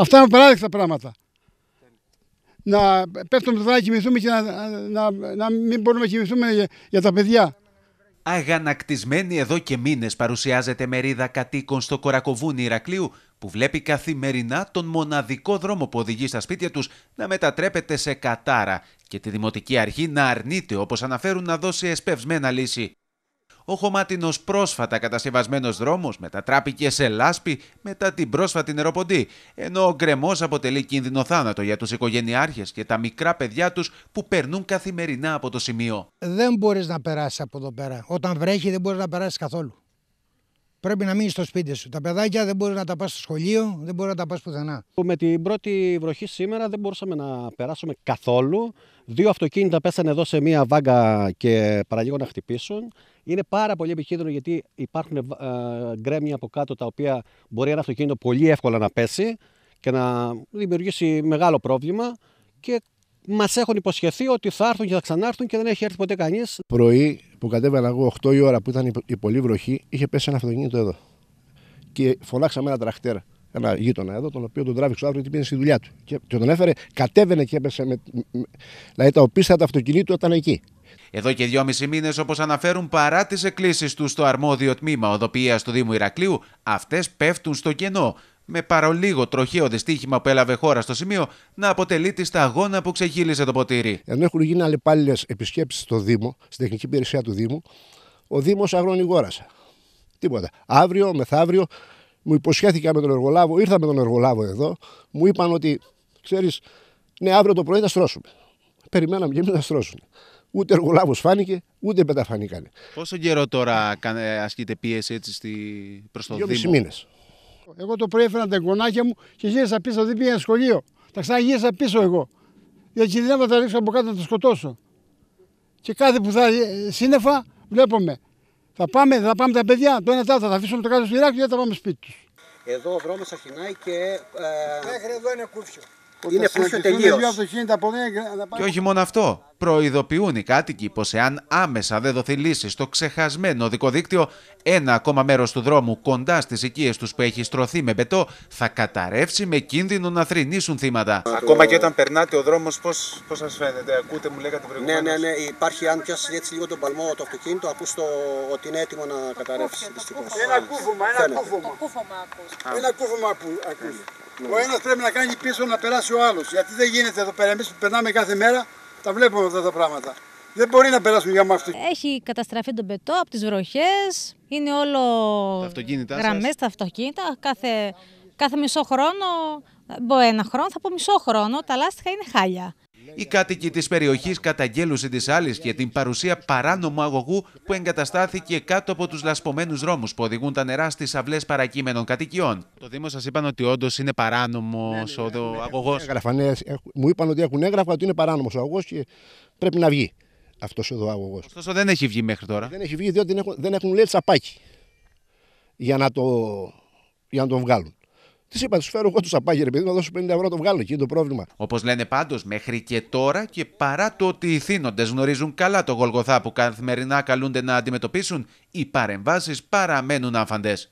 Αυτά είναι παράδειγμα πράγματα. Να πέφτουμε το να κοιμηθούμε και να, να, να μην μπορούμε να κοιμηθούμε για, τα παιδιά. Αγανακτισμένη εδώ και μήνες παρουσιάζεται μερίδα κατοίκων στο Κορακοβούνι Ηρακλείου που βλέπει καθημερινά τον μοναδικό δρόμο που οδηγεί στα σπίτια τους να μετατρέπεται σε κατάρα και τη Δημοτική Αρχή να αρνείται όπως αναφέρουν να δώσει εσπευσμένα λύση ο χωμάτινο πρόσφατα κατασκευασμένος δρόμος μετατράπηκε σε λάσπη μετά την πρόσφατη νεροποντή, ενώ ο γκρεμός αποτελεί κίνδυνο θάνατο για τους οικογενειάρχες και τα μικρά παιδιά τους που περνούν καθημερινά από το σημείο. Δεν μπορείς να περάσεις από εδώ πέρα. Όταν βρέχει δεν μπορείς να περάσεις καθόλου πρέπει να μείνεις στο σπίτι σου. Τα παιδάκια δεν μπορεί να τα πας στο σχολείο, δεν μπορεί να τα πας πουθενά. Με την πρώτη βροχή σήμερα δεν μπορούσαμε να περάσουμε καθόλου. Δύο αυτοκίνητα πέσανε εδώ σε μία βάγκα και παραλίγο να χτυπήσουν. Είναι πάρα πολύ επικίνδυνο γιατί υπάρχουν ε, γκρέμια από κάτω τα οποία μπορεί ένα αυτοκίνητο πολύ εύκολα να πέσει και να δημιουργήσει μεγάλο πρόβλημα. Και Μας έχουν υποσχεθεί ότι θα έρθουν και θα ξανάρθουν και δεν έχει έρθει ποτέ κανείς. Πρωί που κατέβαλα εγώ, 8 η ώρα που ήταν η πολύ βροχή, είχε πέσει ένα αυτοκίνητο εδώ. Και φωνάξαμε ένα τραχτέρ, ένα γείτονα εδώ, τον οποίο τον τράβηξε ο άνθρωπος γιατί πήγαινε στη δουλειά του. Και, και τον έφερε, κατέβαινε και έπεσε. Με, δηλαδή τα οπίστα του αυτοκινήτου ήταν εκεί. Εδώ και δυόμιση μήνες, όπως αναφέρουν, παρά τις εκκλήσεις του στο αρμόδιο τμήμα οδοποιίας του Δήμου Ηρακλείου, αυτές πέφτουν στο κενό με παρολίγο τροχαίο δυστύχημα που έλαβε χώρα στο σημείο να αποτελεί τη σταγόνα που ξεχύλισε το ποτήρι. Ενώ έχουν γίνει αλλεπάλληλες επισκέψεις στο Δήμο, στην τεχνική υπηρεσία του Δήμου, ο Δήμος αγρονιγόρασε. Τίποτα. Αύριο, μεθαύριο, μου υποσχέθηκα με τον εργολάβο, ήρθα με τον εργολάβο εδώ, μου είπαν ότι ξέρεις, ναι, αύριο το πρωί θα στρώσουμε. Περιμέναμε και εμείς να στρώσουμε Ούτε εργολάβος φάνηκε, ούτε πεταφανήκανε. Πόσο καιρό τώρα ασκείται πίεση έτσι προς το Δήμο. Δύο μήνε. Εγώ το πρωί έφερα τα εγγονάκια μου και γύρισα πίσω, δεν πήγα σχολείο. Τα ξαναγύρισα πίσω εγώ. Γιατί κινδυνεύω να τα ρίξω από κάτω να τα σκοτώσω. Και κάθε που θα ε, σύννεφα βλέπουμε. Θα πάμε, θα πάμε τα παιδιά, το ένα τάτα, θα τα αφήσουμε το κάτω στο Ιράκ και θα πάμε σπίτι τους. Εδώ ο δρόμος αρχινάει και. Ε... Μέχρι εδώ είναι κούφιο είναι πλούσιο τελείως. Και όχι μόνο αυτό. Προειδοποιούν οι κάτοικοι πως εάν άμεσα δεν δοθεί λύση στο ξεχασμένο οδικό δίκτυο, ένα ακόμα μέρος του δρόμου κοντά στις οικίες τους που έχει στρωθεί με πετό θα καταρρεύσει με κίνδυνο να θρυνήσουν θύματα. Ακόμα και όταν περνάτε ο δρόμος, πώς σας φαίνεται, ακούτε, μου λέγατε πριν. Ναι, ναι, ναι. Υπάρχει, αν πιάσεις έτσι λίγο τον παλμό το αυτοκίνητο, ακούς το ότι είναι έτοιμο να καταρρεύσει. Ένα κούφωμα, ένα κούφωμα. Ένα κούφωμα ακούς. Ο ένας πρέπει να κάνει πίσω να περάσει ο άλλος. Γιατί δεν γίνεται εδώ πέρα. Εμείς που περνάμε κάθε μέρα τα βλέπουμε αυτά τα πράγματα. Δεν μπορεί να περάσουν για μάθη. Έχει καταστραφεί τον πετό από τις βροχές. Είναι όλο γραμμές τα αυτοκίνητα. Κάθε, κάθε μισό χρόνο, πω ένα χρόνο, θα πω μισό χρόνο. Τα λάστιχα είναι χάλια. Οι κάτοικοι της περιοχής καταγγέλουσαν τη άλλη για την παρουσία παράνομου αγωγού που εγκαταστάθηκε κάτω από τους λασπωμένους δρόμους που οδηγούν τα νερά στις αυλές παρακείμενων κατοικιών. Το Δήμος σας είπαν ότι όντως είναι παράνομος ναι, ναι, ο αγωγό. Μου είπαν ότι έχουν έγγραφα ότι είναι παράνομος ο αγωγός και πρέπει να βγει αυτός ο αγωγός. Ωστόσο δεν έχει βγει μέχρι τώρα. Δεν έχει βγει διότι δεν έχουν, λέει τσαπάκι για να, το, για να βγάλουν. Της είπα, τους φέρω εγώ τους απάγει, ρε παιδί, να δώσω 50 ευρώ το βγάλω. Εκεί είναι το πρόβλημα. Όπως λένε πάντως, μέχρι και τώρα και παρά το ότι οι θύνοντες γνωρίζουν καλά το γολγοθά που καθημερινά καλούνται να αντιμετωπίσουν, οι παρεμβάσεις παραμένουν άφαντες.